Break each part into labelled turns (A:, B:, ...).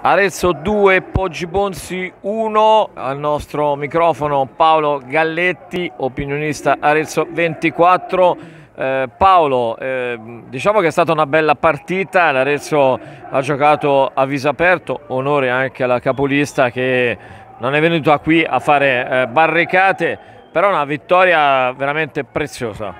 A: Arezzo 2, Poggi Bonzi 1, al nostro microfono Paolo Galletti, opinionista Arezzo 24. Eh, Paolo, eh, diciamo che è stata una bella partita, l'Arezzo ha giocato a viso aperto, onore anche alla capolista che non è venuta qui a fare eh, barricate, però una vittoria veramente preziosa.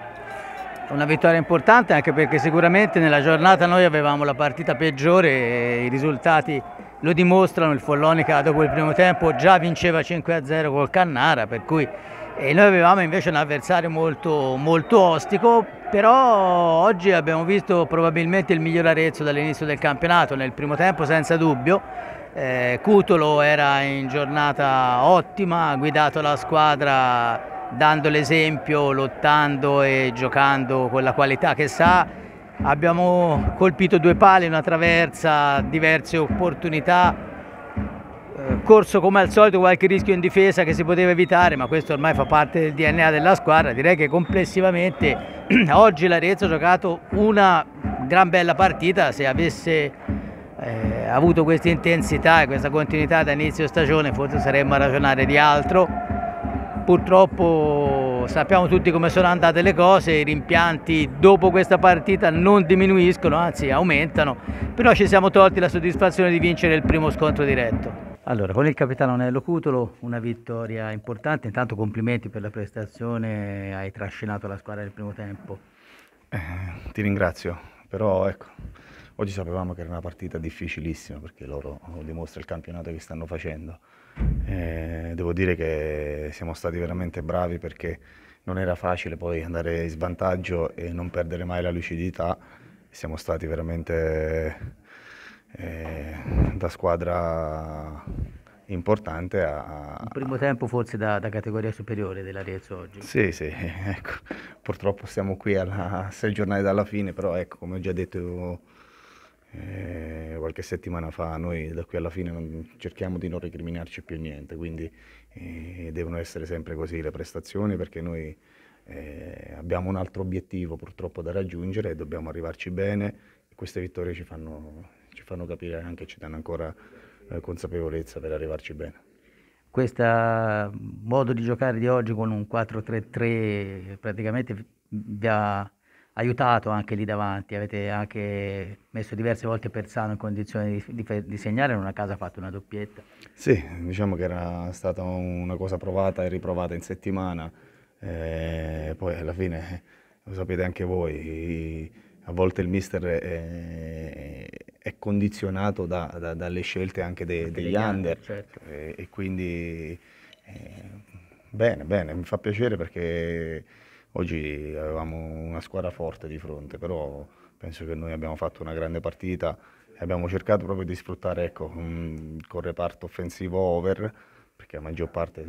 A: Una vittoria
B: importante anche perché sicuramente nella giornata noi avevamo la partita peggiore e i risultati lo dimostrano, il Follonica dopo il primo tempo già vinceva 5-0 col Cannara, per cui e noi avevamo invece un avversario molto, molto ostico, però oggi abbiamo visto probabilmente il miglior Arezzo dall'inizio del campionato, nel primo tempo senza dubbio, eh, Cutolo era in giornata ottima, ha guidato la squadra dando l'esempio, lottando e giocando con la qualità che sa abbiamo colpito due pali, una traversa, diverse opportunità, eh, corso come al solito qualche rischio in difesa che si poteva evitare, ma questo ormai fa parte del DNA della squadra, direi che complessivamente oggi l'Arezzo ha giocato una gran bella partita, se avesse eh, avuto questa intensità e questa continuità da inizio stagione forse saremmo a ragionare di altro purtroppo sappiamo tutti come sono andate le cose, i rimpianti dopo questa partita non diminuiscono, anzi aumentano, però ci siamo tolti la soddisfazione di vincere il primo scontro diretto. Allora, con il capitano Nello Cutolo una vittoria importante, intanto complimenti per la prestazione, hai trascinato la squadra nel primo tempo.
C: Eh, ti ringrazio, però ecco, oggi sapevamo che era una partita difficilissima perché loro oh, dimostra il campionato che stanno facendo. Eh, devo dire che siamo stati veramente bravi perché non era facile poi andare in svantaggio e non perdere mai la lucidità. Siamo stati veramente eh, da squadra importante a... Il
B: primo tempo forse da, da categoria superiore dell'Arezzo oggi. Sì,
C: sì, ecco. purtroppo siamo qui a sei giornate dalla fine, però ecco, come ho già detto Io, eh, qualche settimana fa noi da qui alla fine non, cerchiamo di non recriminarci più niente, quindi eh, devono essere sempre così le prestazioni perché noi eh, abbiamo un altro obiettivo purtroppo da raggiungere e dobbiamo arrivarci bene e queste vittorie ci fanno, ci fanno capire anche, ci danno ancora eh, consapevolezza per arrivarci bene.
B: Questo mm, modo di giocare di oggi con un 4-3-3 praticamente vi ha aiutato anche lì davanti, avete anche messo diverse volte Persano in condizione di, di, di segnare, in una casa ha fatto una doppietta.
C: Sì, diciamo che era stata una cosa provata e riprovata in settimana, e eh, poi alla fine lo sapete anche voi, a volte il mister è, è condizionato da, da, dalle scelte anche, de, anche degli, degli under, under certo. e, eh, e, quindi eh, bene, bene, mi fa piacere perché Oggi avevamo una squadra forte di fronte, però penso che noi abbiamo fatto una grande partita e abbiamo cercato proprio di sfruttare ecco, mm, col reparto offensivo over, perché la maggior parte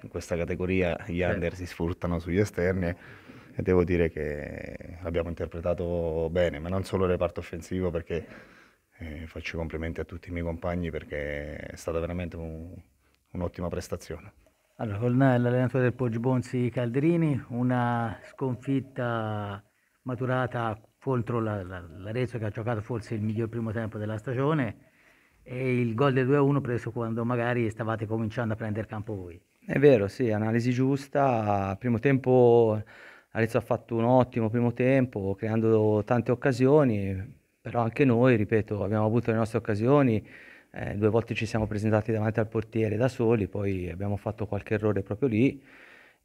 C: in questa categoria gli under si sfruttano sugli esterni e devo dire che l'abbiamo interpretato bene, ma non solo il reparto offensivo perché eh, faccio complimenti a tutti i miei compagni perché è stata veramente un, un'ottima prestazione.
B: Allora, con l'allenatore del Poggi Bonzi Calderini, una sconfitta maturata contro l'Arezzo la, la che ha giocato forse il miglior primo tempo della stagione e il gol del 2-1 preso quando magari stavate cominciando a prendere campo voi. È vero, sì, analisi giusta. Primo tempo l'Arezzo ha fatto un ottimo primo tempo, creando tante occasioni, però anche noi, ripeto, abbiamo avuto le nostre occasioni eh, due volte ci siamo presentati davanti al portiere da soli, poi abbiamo fatto qualche errore proprio lì.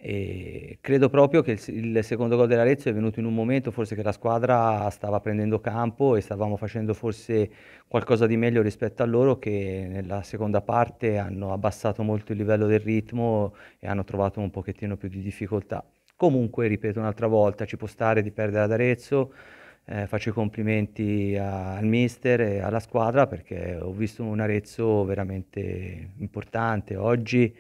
B: E credo proprio che il, il secondo gol dell'Arezzo è venuto in un momento forse che la squadra stava prendendo campo e stavamo facendo forse qualcosa di meglio rispetto a loro che nella seconda parte hanno abbassato molto il livello del ritmo e hanno trovato un pochettino più di difficoltà. Comunque, ripeto un'altra volta, ci può stare di perdere ad Arezzo, eh, faccio i complimenti a, al mister e alla squadra perché ho visto un Arezzo veramente importante oggi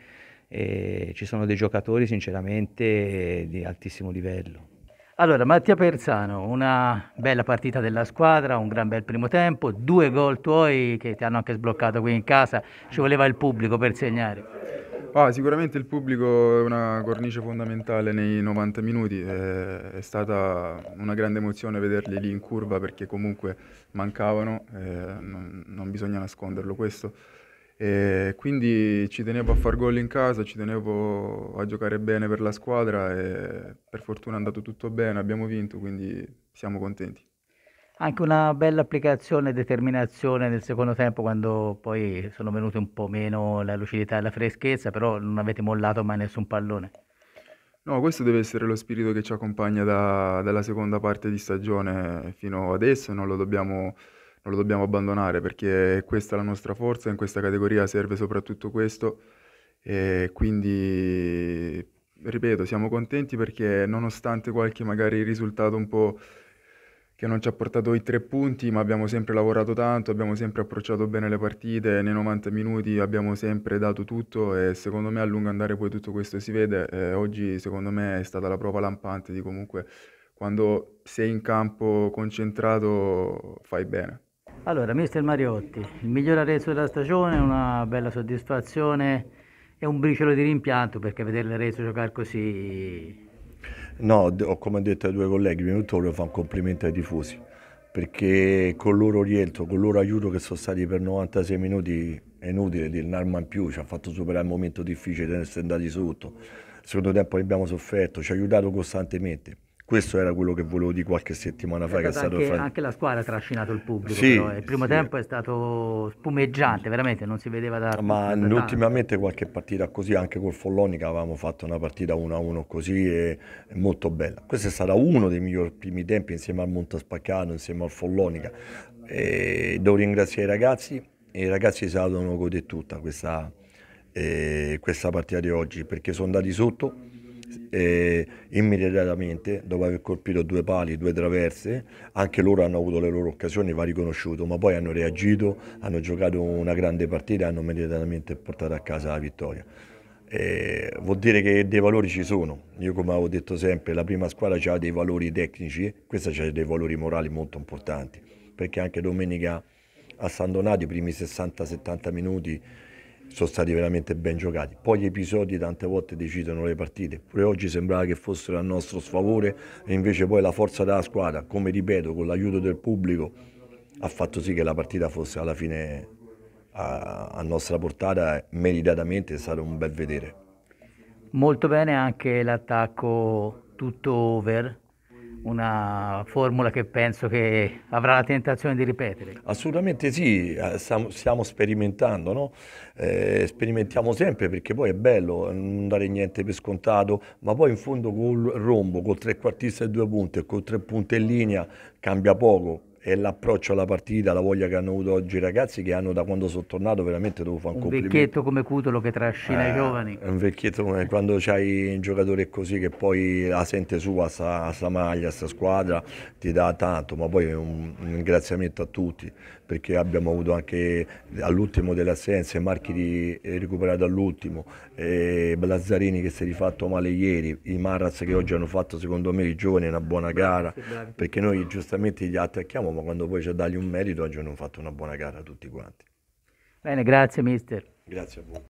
B: e ci sono dei giocatori sinceramente di altissimo livello. Allora, Mattia Persano, una bella partita della squadra, un gran bel primo tempo, due gol tuoi che ti hanno anche sbloccato qui in casa, ci voleva il pubblico per segnare.
D: Ah, sicuramente il pubblico è una cornice fondamentale nei 90 minuti, è, è stata una grande emozione vederli lì in curva perché comunque mancavano, eh, non, non, bisogna nasconderlo questo. E quindi ci tenevo a far gol in casa, ci tenevo a giocare bene per la squadra e per fortuna è andato tutto bene, abbiamo vinto, quindi siamo contenti
B: anche una bella applicazione e determinazione nel secondo tempo quando poi sono venute un po' meno la lucidità e la freschezza, però non avete mollato mai nessun
D: pallone. No, questo deve essere lo spirito che ci accompagna da, dalla seconda parte di stagione fino adesso e non lo dobbiamo non lo dobbiamo abbandonare perché questa è la nostra forza, in questa categoria serve soprattutto questo e quindi ripeto siamo contenti perché nonostante qualche magari risultato un po' che non ci ha portato i tre punti, ma abbiamo sempre lavorato tanto, abbiamo sempre approcciato bene le partite, nei 90 minuti abbiamo sempre dato tutto e secondo me a lungo andare poi tutto questo si vede. Eh, oggi secondo me è stata la prova lampante di comunque quando sei in campo concentrato fai bene.
B: Allora, mister Mariotti, il miglior arezzo della stagione, una bella soddisfazione e un briciolo di rimpianto perché vedere l'Arezzo giocare così
A: No, come ho detto ai due colleghi, prima di tutto voglio fare un complimento ai tifosi, perché con il loro rientro, con il loro aiuto che sono stati per 96 minuti, è inutile dire un'arma in più, ci ha fatto superare un momento difficile, essere andati sotto. Il secondo tempo abbiamo sofferto, ci ha aiutato costantemente. Questo era quello che volevo dire qualche settimana fa. È che è stato anche, fra... anche
B: la squadra ha trascinato il pubblico. Sì, eh. il primo sì. tempo è stato spumeggiante, veramente non si vedeva da. Ma da
A: ultimamente qualche partita così, anche col Follonica avevamo fatto una partita 1-1 così e molto bella. Questo è stato uno dei migliori primi tempi insieme al Montaspaccano, insieme al Follonica. E eh, devo ringraziare i ragazzi e i ragazzi si sono goduti tutta questa, eh, questa partita di oggi perché sono andati sotto e immediatamente dopo aver colpito due pali, due traverse, anche loro hanno avuto le loro occasioni, va riconosciuto, ma poi hanno reagito, hanno giocato una grande partita e hanno immediatamente portato a casa la vittoria. Eh, vuol dire che dei valori ci sono. Io come avevo detto sempre, la prima squadra ha dei valori tecnici, questa ha dei valori morali molto importanti, perché anche domenica a San Donato i primi 60-70 minuti sono stati veramente ben giocati. Poi gli episodi tante volte decidono le partite, pure oggi sembrava che fossero a nostro sfavore e invece poi la forza della squadra, come ripeto, con l'aiuto del pubblico, ha fatto sì che la partita fosse alla fine a, a nostra portata meritatamente è stato un bel vedere.
B: Molto bene anche l'attacco tutto over una formula che penso che avrà la tentazione di ripetere.
A: Assolutamente sì, eh, stiamo, stiamo sperimentando, no? eh, sperimentiamo sempre perché poi è bello eh, non dare niente per scontato, ma poi in fondo col rombo, col trequartista e due punte, col tre punte in linea cambia poco, è l'approccio alla partita, la voglia che hanno avuto oggi i ragazzi che hanno da quando sono tornato veramente devo fare un, un complimento. Un
B: vecchietto come Cutolo che trascina eh, i giovani.
A: Un vecchietto come quando c'hai un giocatore così che poi la sente sua, sta, sta maglia, sta squadra, ti dà tanto, ma poi un, un ringraziamento a tutti perché abbiamo avuto anche all'ultimo delle assenze Marchi eh, recuperato all'ultimo, Blazzarini che si è rifatto male ieri, i Marraz che oggi hanno fatto secondo me i giovani una buona gara perché noi giustamente gli attacchiamo uomo, ma quando poi c'è da dargli un merito, oggi hanno fatto una buona gara a tutti quanti.
B: Bene, grazie mister.
A: Grazie a voi.